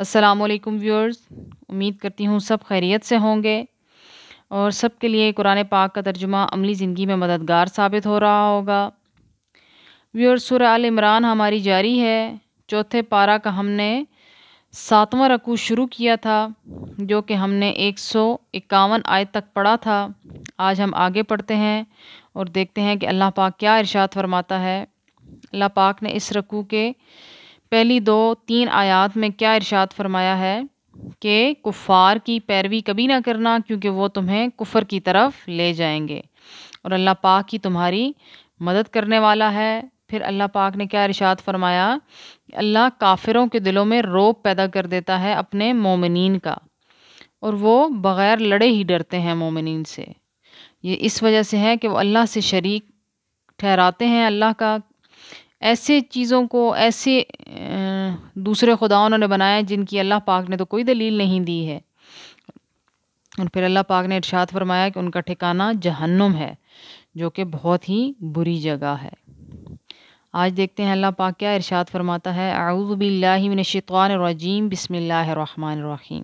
वालेकुम व्यूअर्स उम्मीद करती हूँ सब खैरियत से होंगे और सब के लिए कुरान पाक का तर्जुमा अमली ज़िंदगी में मददगार साबित हो रहा होगा व्यूअर्स सुर इमरान हमारी जारी है चौथे पारा का हमने सातवां रकू शुरू किया था जो कि हमने एक सौ इक्यावन आयत तक पढ़ा था आज हम आगे पढ़ते हैं और देखते हैं कि अल्लाह पाक क्या इरशाद फरमाता है अल्लाह पाक ने इस रकू के पहली दो तीन आयात में क्या इरशाद फरमाया है कि कुफ़ार की पैरवी कभी ना करना क्योंकि वो तुम्हें कुफ़र की तरफ ले जाएंगे और अल्लाह पाक की तुम्हारी मदद करने वाला है फिर अल्लाह पाक ने क्या इरशाद फरमाया अल्लाह काफिरों के दिलों में रोब पैदा कर देता है अपने मोमिन का और वो बग़ैर लड़े ही डरते हैं मोमिन से ये इस वजह से है कि वो अल्लाह से शरीक ठहराते हैं अल्लाह का ऐसे चीज़ों को ऐसे दूसरे खुदा उन्होंने बनाए जिनकी अल्लाह पाक ने तो कोई दलील नहीं दी है और फिर अल्लाह पाक ने इर्शाद फरमाया कि उनका ठिकाना जहन्नुम है जो कि बहुत ही बुरी जगह है आज देखते हैं अल्लाह पाक क्या इर्शाद फरमाता है आऊज़बिल्लिमिनशवानरजीम बसमिल्लाम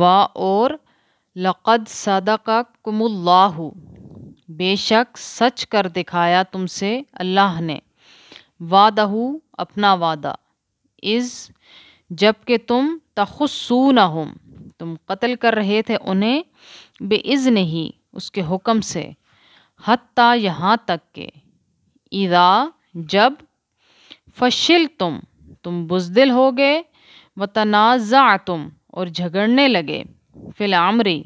वा और लक़द सदका कुमुल्लाहु बेशक सच कर दिखाया तुमसे अल्लाह ने वादहू अपना वादा इज़ जबकि तुम तखसू ना हो तुम कत्ल कर रहे थे उन्हें बेइज़ नहीं उसके हुक्म से हती यहाँ तक के इदा जब फशिल तुम तुम बुजदिल हो गए व तनाज़ा तुम और झगड़ने लगे फिलआमरी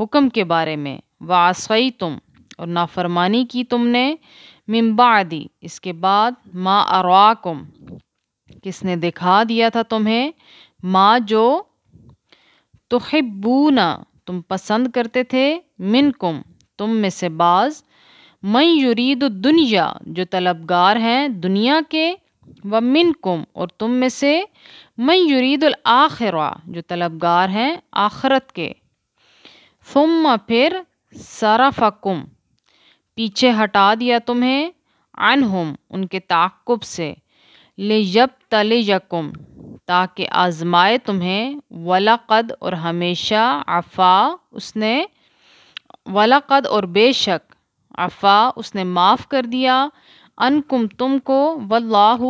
हुक्म के बारे में व आसई तुम और नाफरमानी की तुमने दी इसके बाद मा अराकुम किसने दिखा दिया था तुम्हें माँ जो तुहिब्बूना तुम पसंद करते थे मिनकुम तुम में से बाज़ मई युरीद दुनिया जो तलबगार हैं दुनिया के व मिनकुम और तुम में से मई युरीद आखिरा जो तलबगार हैं आखरत के फुम फिर सरफकुम पीछे हटा दिया तुम्हें अनहुम उनके ताकुब से ले जब यबतलियकुम ताकि आजमाए तुम्हें वला क़द और हमेशा अफ़ा उसने वला कद और बेशक अफ़ा उसने माफ़ कर दिया अनकुम तुम को वल्लाह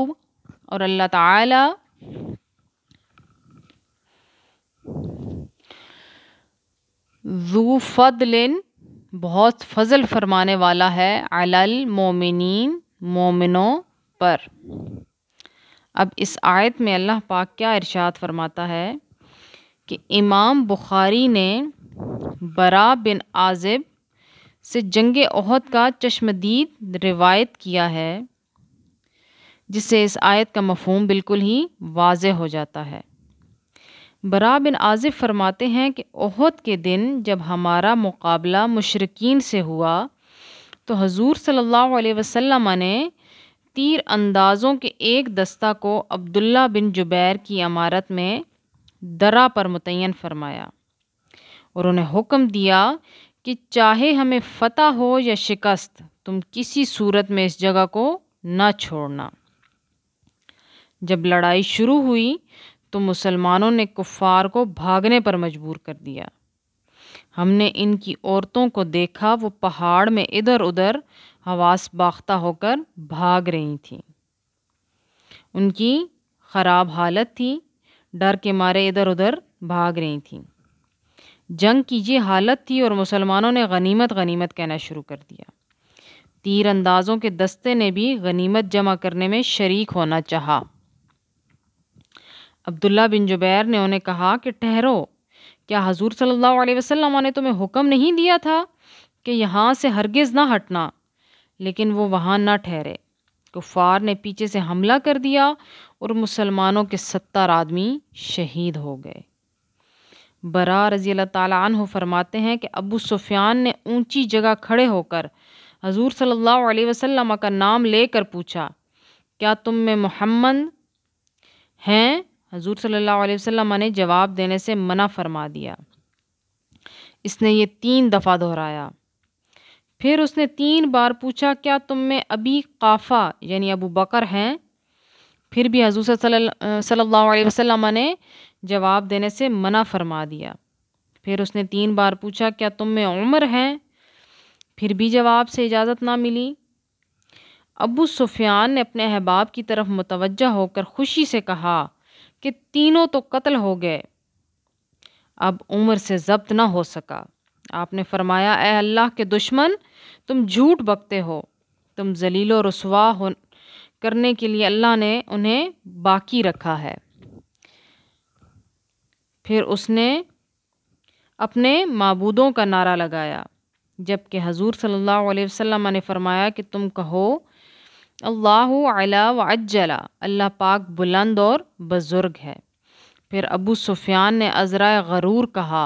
और अल्लाह ताला बहुत फजल फरमाने वाला है अलल मोमिनों पर अब इस आयत में अल्लाह पाक क्या इरशाद फरमाता है कि इमाम बुखारी ने बरा बिन आजिब से जंग अहद का चश्मदीद रिवायत किया है जिससे इस आयत का मफहम बिल्कुल ही वाज हो जाता है बरा बिन आजिब फरमाते हैं कि अहद के दिन जब हमारा मुकाबला मुशरकिन से हुआ तो हजूर सल्लल्लाहु अलैहि वसल्लम ने तीर अंदाज़ों के एक दस्ता को अब्दुल्ला बिन जुबैर की अमारत में दरा पर मुतन फरमाया और उन्हें हुक्म दिया कि चाहे हमें फतह हो या शिकस्त तुम किसी सूरत में इस जगह को न छोड़ना जब लड़ाई शुरू हुई तो मुसलमानों ने कुफ़ार को भागने पर मजबूर कर दिया हमने इनकी औरतों को देखा वो पहाड़ में इधर उधर हवास बाख्ता होकर भाग रही थी उनकी ख़राब हालत थी डर के मारे इधर उधर भाग रही थी जंग की ये हालत थी और मुसलमानों ने गनीमत गनीमत कहना शुरू कर दिया तीर अंदाज़ों के दस्ते ने भी गनीमत जमा करने में शरीक होना चाहा अब्दुल्ला बिन जुबैर ने उन्हें कहा कि ठहरो क्या हजूर सल्लल्लाहु अलैहि वसल्लम ने तुम्हें हुक्म नहीं दिया था कि यहाँ से हरगिज़ ना हटना लेकिन वो वहाँ ना ठहरे कुफ़ार ने पीछे से हमला कर दिया और मुसलमानों के सत्तर आदमी शहीद हो गए बरा रजी तन फरमाते हैं कि अबू सुफियान ने ऊंची जगह खड़े होकर हजूर सल्लल्लाहु अलैहि वसल्लम का नाम लेकर पूछा क्या तुम में मोहम्मद हैं हजूर सल्ला वसम ने जवाब देने से मना फरमा दिया इसने ये तीन दफ़ा दोहराया फिर उसने तीन बार पूछा क्या तुम में अभी काफ़ा यानी अबू बकर हैं फिर भी हजूर सल्लल्लाहु अलैहि वसल्लम ने जवाब देने से मना फरमा दिया फिर उसने तीन बार पूछा क्या तुम में उम्र हैं फिर भी जवाब से इजाज़त ना मिली अबू सुफियान ने अपने अहबाब की तरफ मुतवजह होकर खुशी से कहा कि तीनों तो कत्ल हो गए अब उम्र से जब्त ना हो सका आपने फरमाया ए अल्लाह के दुश्मन तुम झूठ बकते हो तुम जलील रसवा हो करने के लिए अल्लाह ने उन्हें बाकी रखा है फिर उसने अपने मबूदों का नारा लगाया जबकि हजूर सल्लल्लाहु अलैहि वसल्लम ने फरमाया कि तुम कहो अल्लाह अला वज्जला अल्लाह पाक बुलंद और बुज़ुर्ग है फिर अबू सुफियान ने अज़रा गरूर कहा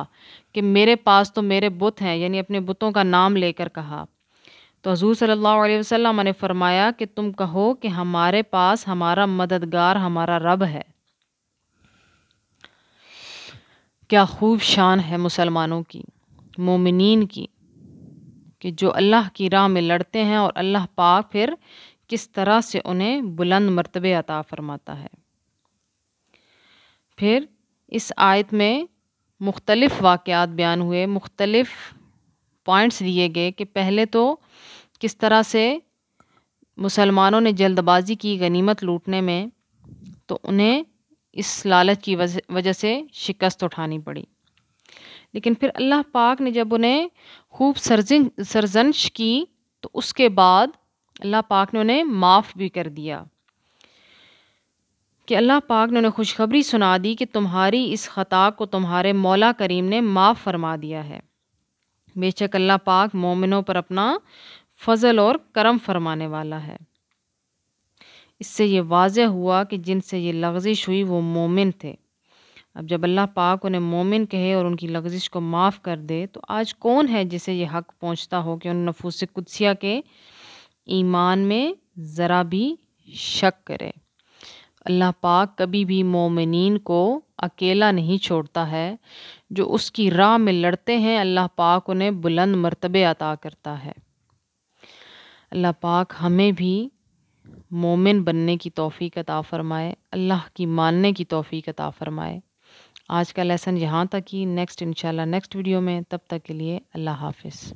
कि मेरे पास तो मेरे बुत हैं यानी अपने बुतों का नाम लेकर कहा तो हजूर सल्लल्लाहु अलैहि वसल्लम ने फरमाया कि तुम कहो कि हमारे पास हमारा मददगार हमारा रब है क्या खूब शान है मुसलमानों की मोमिन की कि जो अल्लाह की राह में लड़ते हैं और अल्लाह पाक फिर किस तरह से उन्हें बुलंद मरतबे अता फ़रमाता है फिर इस आयत में मुख्तलफ़ वाक़ात बयान हुए मुख्तलफ़ पॉइंट्स दिए गए कि पहले तो किस तरह से मुसलमानों ने जल्दबाजी की गनीमत लूटने में तो उन्हें इस लालच की वजह से शिकस्त उठानी पड़ी लेकिन फिर अल्लाह पाक ने जब उन्हें खूब सरजन सरजनश की तो उसके बाद अल्लाह पाक ने उन्हें माफ़ भी कर दिया कि अल्लाह पाक ने उन्हें खुशखबरी सुना दी कि तुम्हारी इस ख़ता को तुम्हारे मौला करीम ने माफ़ फरमा दिया है बेशक अल्लाह पाक मोमिनों पर अपना फ़जल और करम फरमाने वाला है इससे ये वाज हुआ कि जिनसे ये लफ्जिश हुई वो मोमिन थे अब जब अल्लाह पाक उन्हें मोमिन कहे और उनकी लग्जिश को माफ़ कर दे तो आज कौन है जिसे ये हक पहुँचता हो कि उन नफूस कुदसिया के ईमान में ज़रा भी शक करे अल्लाह पाक कभी भी मोमिन को अकेला नहीं छोड़ता है जो उसकी राह में लड़ते हैं अल्लाह पाक उन्हें बुलंद मरतबे अता करता है अल्लाह पाक हमें भी मोमिन बनने की तोफ़ी अता फ़रमाए अल्लाह की मानने की तोफ़ी अता फ़रमाए आज का लेसन यहाँ तक ही नेक्स्ट इंशाल्लाह नेक्स्ट वीडियो में तब तक के लिए अल्लाह हाफिज़